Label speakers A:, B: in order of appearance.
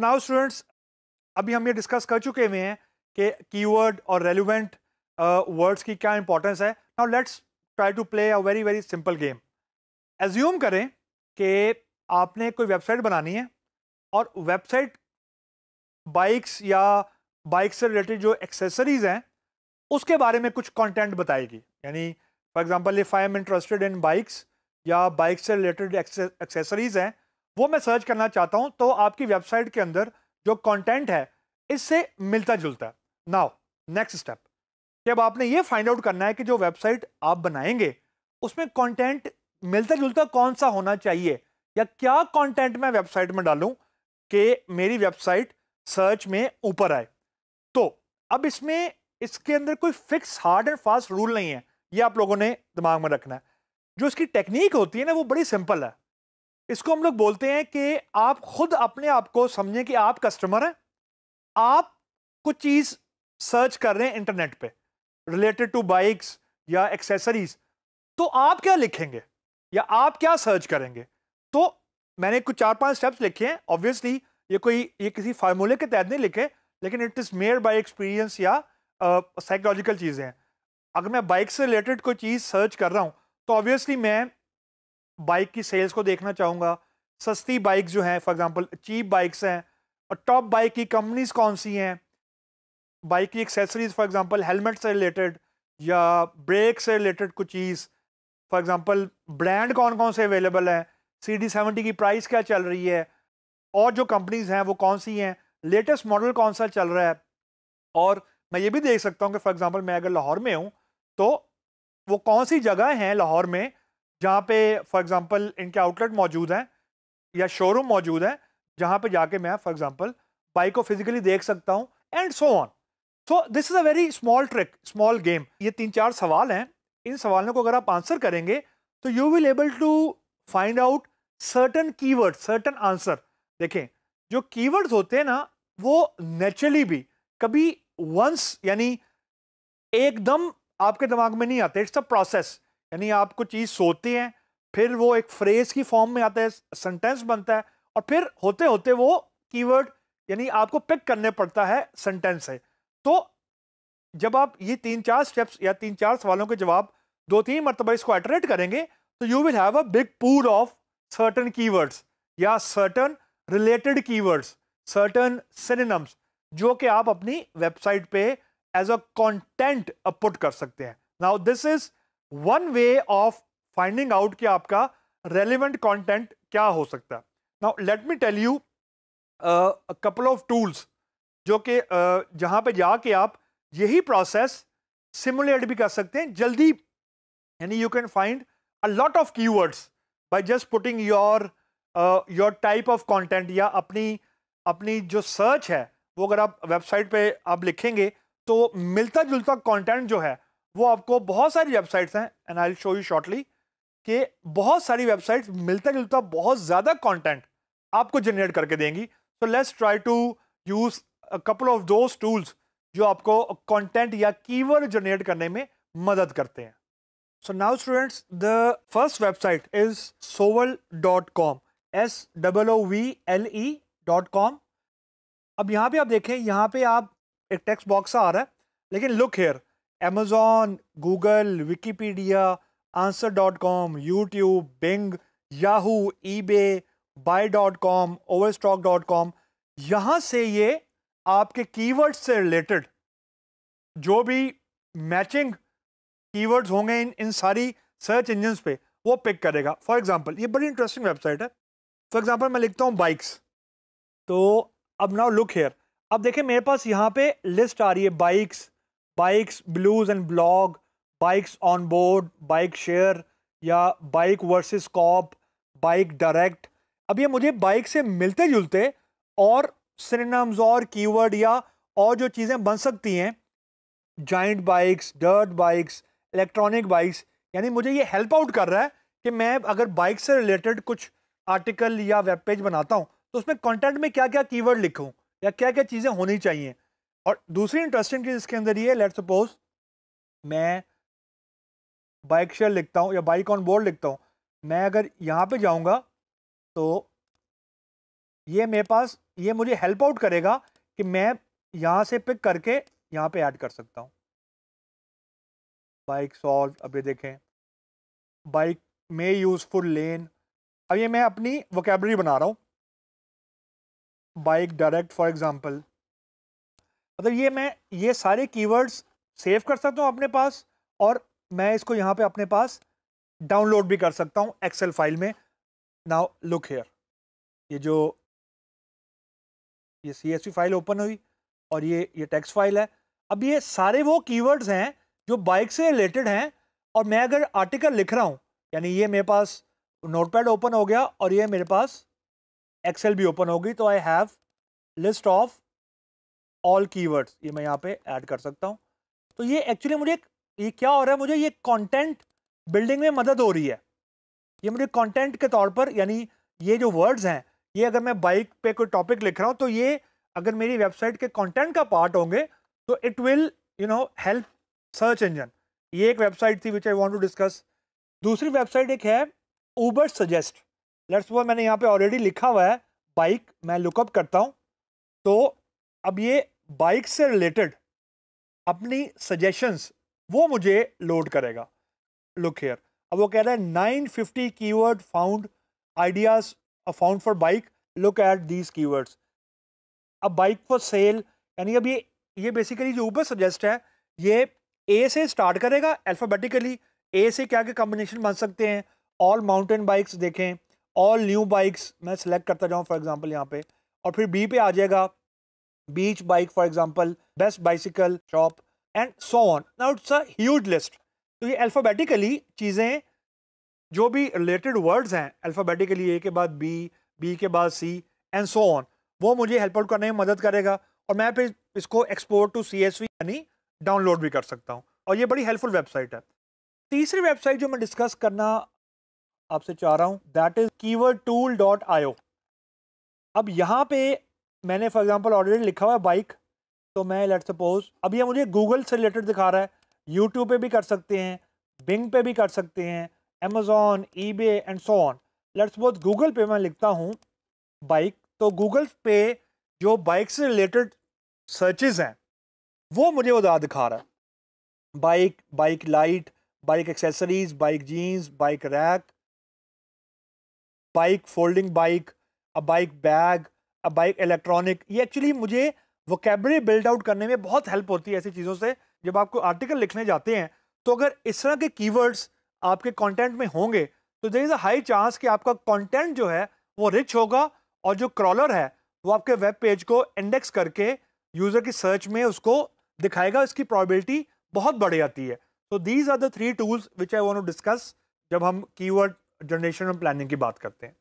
A: now students अभी हम ये डिस्कस कर चुके हुए हैं कि कीवर्ड और रेलिवेंट वर्ड्स uh, की क्या इंपॉर्टेंस है now let's try to play a very very simple game assume करें कि आपने कोई वेबसाइट बनानी है और वेबसाइट बाइक्स या बाइक से रिलेटेड जो एक्सेसरीज हैं उसके बारे में कुछ कंटेंट बताएगी यानी for example if I am interested in bikes या बाइक से रिलेटेड एक्सेसरीज हैं वो मैं सर्च करना चाहता हूं तो आपकी वेबसाइट के अंदर जो कंटेंट है इससे मिलता जुलता है नाउ नेक्स्ट स्टेप जब आपने ये फाइंड आउट करना है कि जो वेबसाइट आप बनाएंगे उसमें कंटेंट मिलता जुलता कौन सा होना चाहिए या क्या कंटेंट मैं वेबसाइट में डालूं कि मेरी वेबसाइट सर्च में ऊपर आए तो अब इसमें इसके अंदर कोई fix hard and fast rule नहीं है ये आप लोगों ने दिमाग में रखना है जो इसकी टेक्निक होती है ना वो बड़ी सिंपल है इसको हम लोग बोलते हैं कि आप खुद अपने आप को समझें कि आप कस्टमर हैं आप कुछ चीज़ सर्च कर रहे हैं इंटरनेट पे रिलेटेड टू बाइक्स या एक्सेसरीज तो आप क्या लिखेंगे या आप क्या सर्च करेंगे तो मैंने कुछ चार पांच स्टेप्स लिखे हैं ऑब्वियसली ये कोई ये किसी फार्मूले के तहत नहीं लिखे लेकिन it is mere by experience या साइकोलॉजिकल uh, चीज़ें हैं अगर मैं बाइक से रिलेटेड कोई चीज़ सर्च कर रहा हूँ तो ऑब्वियसली मैं बाइक की सेल्स को देखना चाहूँगा सस्ती बाइक जो हैं फॉर एग्जांपल चीप बाइक्स हैं और टॉप बाइक की कंपनीज कौन सी हैं बाइक की एक्सेसरीज फॉर एग्जांपल हेलमेट से रिलेटेड या ब्रेक से रिलेटेड कुछ चीज़ फॉर एग्जांपल ब्रांड कौन कौन से अवेलेबल हैं सी डी सेवेंटी की प्राइस क्या चल रही है और जो कंपनीज हैं वो कौन सी हैं लेटेस्ट मॉडल कौन सा चल रहा है और मैं ये भी देख सकता हूँ कि फॉर एग्ज़ाम्पल मैं अगर लाहौर में हूँ तो वो कौन सी जगह हैं लाहौर में जहाँ पे फॉर एग्जांपल इनके आउटलेट मौजूद हैं या शोरूम मौजूद है जहाँ पे जाके मैं फॉर एग्जांपल बाइक को फिजिकली देख सकता हूँ and so on so this is a very small trick small game ये तीन चार सवाल हैं इन सवालों को अगर आप आंसर करेंगे तो you will able to find out certain word certain answer देखें जो की होते हैं ना वो नेचुरली भी कभी वंस यानी एकदम आपके दिमाग में नहीं आते इट्स अ प्रोसेस यानी आप कुछ चीज़ सोते हैं फिर वो एक फ्रेज की फॉर्म में आता है सेंटेंस बनता है और फिर होते होते वो कीवर्ड यानी आपको पिक करने पड़ता है सेंटेंस से तो जब आप ये तीन चार स्टेप्स या तीन चार सवालों के जवाब दो तीन मरतबा इसको एटरेट करेंगे तो you will have a big pool of certain keywords या certain related keywords certain synonyms जो कि आप अपनी वेबसाइट पे एज अ कंटेंट अपुट कर सकते हैं now this is one way of finding out कि आपका रेलिवेंट कंटेंट क्या हो सकता है now let me tell you couple of tools जो कि uh, जहां पे जाके आप यही प्रोसेस सिमुलेट भी कर सकते हैं जल्दी यानी you can find a lot of keywords by just putting your your type of content या अपनी अपनी जो सर्च है वो अगर आप वेबसाइट पे आप लिखेंगे तो मिलता जुलता कंटेंट जो है वो आपको बहुत सारी वेबसाइट्स हैं and I show you shortly कि बहुत सारी वेबसाइट्स मिलता जुलता बहुत ज़्यादा कॉन्टेंट आपको जनरेट करके देंगी so let's try to use couple of those tools जो आपको कंटेंट या कीवर्ड जनरेट करने में मदद करते हैं so now students the first website is Soovle dot com S double O V L E dot com अब यहाँ पे आप देखें यहाँ पे आप एक टेक्स्ट बॉक्स आ रहा है लेकिन look here Amazon Google Wikipedia answer dot com YouTube Bing Yahoo eBay buy dot com overstock dot com यहाँ से ये आपके कीवर्ड्स से रिलेटेड जो भी मैचिंग कीवर्ड्स होंगे इन इन सारी सर्च इंजन्स पे वो पिक करेगा फॉर एग्जांपल ये बड़ी इंटरेस्टिंग वेबसाइट है फॉर एग्जांपल मैं लिखता हूँ बाइक्स तो अब नाउ लुक हेयर अब देखें मेरे पास यहाँ पे लिस्ट आ रही है bikes bikes blues and blog bikes on board bike share या bike versus cop bike direct अब ये मुझे बाइक से मिलते जुलते और सिनेम्स और कीवर्ड या और जो चीज़ें बन सकती हैं joint bikes dirt bikes electronic bikes यानी मुझे ये हेल्प आउट कर रहा है कि मैं अगर बाइक से रिलेटेड कुछ आर्टिकल या वेब पेज बनाता हूँ तो उसमें कंटेंट में क्या क्या कीवर्ड लिखूँ या क्या क्या चीज़ें होनी चाहिए और दूसरी इंटरेस्टिंग चीज़ इसके अंदर ये लेट सपोज मैं बाइक शेयर लिखता हूँ या बाइक ऑन बोर्ड लिखता हूँ मैं अगर यहाँ पे जाऊँगा तो ये मेरे पास ये मुझे हेल्प आउट करेगा कि मैं यहाँ से पिक करके यहाँ पे ऐड कर सकता हूँ बाइक सॉल्व अब ये देखें बाइक मे यूज़फुल लेन अब ये मैं अपनी वोकेबरी बना रहा हूँ बाइक डायरेक्ट फॉर एग्जांपल मतलब ये मैं ये सारे कीवर्ड्स सेव कर सकता हूँ अपने पास और मैं इसको यहाँ पे अपने पास डाउनलोड भी कर सकता हूँ एक्सेल फाइल में नाउ लुक हेयर ये जो ये सी फाइल ओपन हुई और ये ये टेक्स्ट फाइल है अब ये सारे वो कीवर्ड्स हैं जो बाइक से रिलेटेड हैं और मैं अगर आर्टिकल लिख रहा हूँ यानी ये मेरे पास नोटपैड ओपन हो गया और ये मेरे पास एक्सेल भी ओपन हो गई तो I have list of all keywords ये मैं यहाँ पे ऐड कर सकता हूँ तो ये एक्चुअली मुझे ये क्या हो रहा है मुझे ये कंटेंट बिल्डिंग में मदद हो रही है ये मुझे कंटेंट के तौर पर यानी ये जो वर्ड्स हैं ये अगर मैं बाइक पे कोई टॉपिक लिख रहा हूँ तो ये अगर मेरी वेबसाइट के कॉन्टेंट का पार्ट होंगे तो it will you know help search engine ये एक वेबसाइट थी which I want to discuss दूसरी वेबसाइट एक है ऊबर सजेस्ट लेट्स वो मैंने यहाँ पे ऑलरेडी लिखा हुआ है बाइक मैं लुकअप करता हूँ तो अब ये बाइक से रिलेटेड अपनी सजेशंस वो मुझे लोड करेगा लुक हेयर अब वो कह रहा है की word found ideas found for bike look at these की अब बाइक फॉर सेल यानी अब ये ये बेसिकली जो ऊपर सजेस्ट है ये ए से स्टार्ट करेगा अल्फ़ाबेटिकली ए से क्या क्या कॉम्बिनेशन बन सकते हैं ऑल माउंटेन बाइक्स देखें ऑल न्यू बाइक्स मैं सेलेक्ट करता जाऊँ फॉर एग्जांपल यहाँ पे और फिर बी पे आ जाएगा beach bike for example best bicycle Shop, and so on now it's a list तो ये अल्फ़ाबेटिकली चीज़ें जो भी रिलेटेड वर्ड्स हैं अल्फ़ाबेटिकली ए के बाद बी बी के बाद सी एंड सो ऑन वो मुझे हेल्प आउट करने में मदद करेगा और मैं फिर इसको export to C S V यानी डाउनलोड भी कर सकता हूँ और ये बड़ी हेल्पफुल वेबसाइट है तीसरी वेबसाइट जो मैं डिस्कस करना आपसे चाह रहा हूँ that is keyword tool dot io अब यहाँ पे मैंने फॉर एग्जांपल ऑलरेडी लिखा हुआ है बाइक तो मैं लेट सपोज अभी ये मुझे गूगल से रिलेटेड दिखा रहा है यूट्यूब पे भी कर सकते हैं बिंग पे भी कर सकते हैं Amazon eBay and so on let suppose Google पे मैं लिखता हूँ बाइक तो गूगल पे जो बाइक से रिलेटेड सर्चेज हैं वो मुझे वो दिखा रहा है bike bike light bike accessories bike jeans bike rack bike folding bike uh bike bag bike electronic ये एक्चुअली मुझे वोकेबरी बिल्ड आउट करने में बहुत हेल्प होती है ऐसी चीज़ों से जब आपको आर्टिकल लिखने जाते हैं तो अगर इस तरह के कीवर्ड्स आपके कंटेंट में होंगे तो there is a high chance कि आपका कंटेंट जो है वो रिच होगा और जो क्रॉलर है वो आपके वेब पेज को इंडेक्स करके यूज़र की सर्च में उसको दिखाएगा इसकी प्रॉबिलिटी बहुत बढ़ जाती है तो these are the three tools which I want to discuss जब हम कीवर्ड जनरेशन और प्लानिंग की बात करते हैं